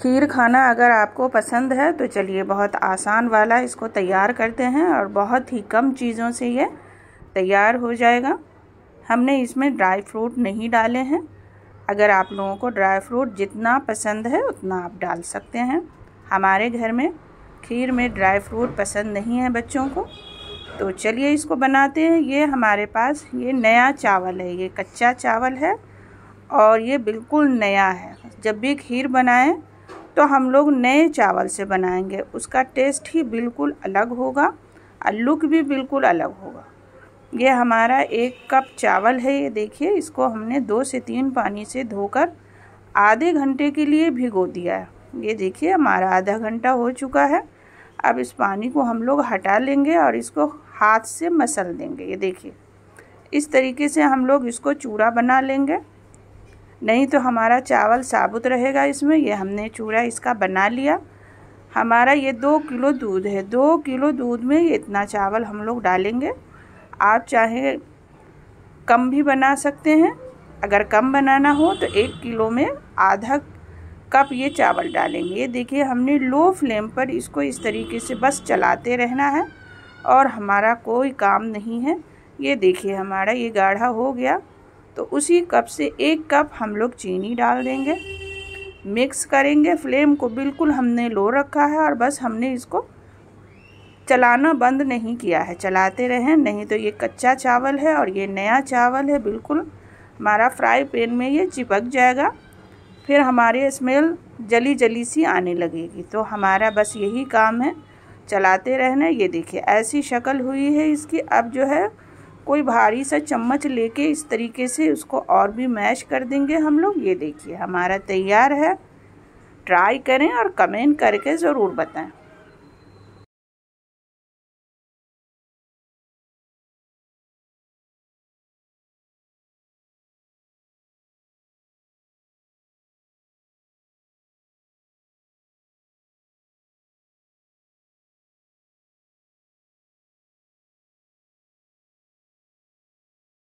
खीर खाना अगर आपको पसंद है तो चलिए बहुत आसान वाला इसको तैयार करते हैं और बहुत ही कम चीज़ों से ये तैयार हो जाएगा हमने इसमें ड्राई फ्रूट नहीं डाले हैं अगर आप लोगों को ड्राई फ्रूट जितना पसंद है उतना आप डाल सकते हैं हमारे घर में खीर में ड्राई फ्रूट पसंद नहीं है बच्चों को तो चलिए इसको बनाते हैं ये हमारे पास ये नया चावल है ये कच्चा चावल है और ये बिल्कुल नया है जब भी खीर बनाएं तो हम लोग नए चावल से बनाएंगे उसका टेस्ट ही बिल्कुल अलग होगा और लुक भी बिल्कुल अलग होगा ये हमारा एक कप चावल है ये देखिए इसको हमने दो से तीन पानी से धोकर आधे घंटे के लिए भिगो दिया है ये देखिए हमारा आधा घंटा हो चुका है अब इस पानी को हम लोग हटा लेंगे और इसको हाथ से मसल देंगे ये देखिए इस तरीके से हम लोग इसको चूड़ा बना लेंगे नहीं तो हमारा चावल साबुत रहेगा इसमें ये हमने चूड़ा इसका बना लिया हमारा ये दो किलो दूध है दो किलो दूध में ये इतना चावल हम लोग डालेंगे आप चाहे कम भी बना सकते हैं अगर कम बनाना हो तो एक किलो में आधा कप ये चावल डालेंगे ये देखिए हमने लो फ्लेम पर इसको इस तरीके से बस चलाते रहना है और हमारा कोई काम नहीं है ये देखिए हमारा ये गाढ़ा हो गया तो उसी कप से एक कप हम लोग चीनी डाल देंगे मिक्स करेंगे फ्लेम को बिल्कुल हमने लो रखा है और बस हमने इसको चलाना बंद नहीं किया है चलाते रहें नहीं तो ये कच्चा चावल है और ये नया चावल है बिल्कुल हमारा फ्राई पैन में ये चिपक जाएगा फिर हमारे स्मेल जली जली सी आने लगेगी तो हमारा बस यही काम है चलाते रहना ये देखिए ऐसी शक्ल हुई है इसकी अब जो है कोई भारी सा चम्मच लेके इस तरीके से उसको और भी मैश कर देंगे हम लोग ये देखिए हमारा तैयार है ट्राई करें और कमेंट करके ज़रूर बताएं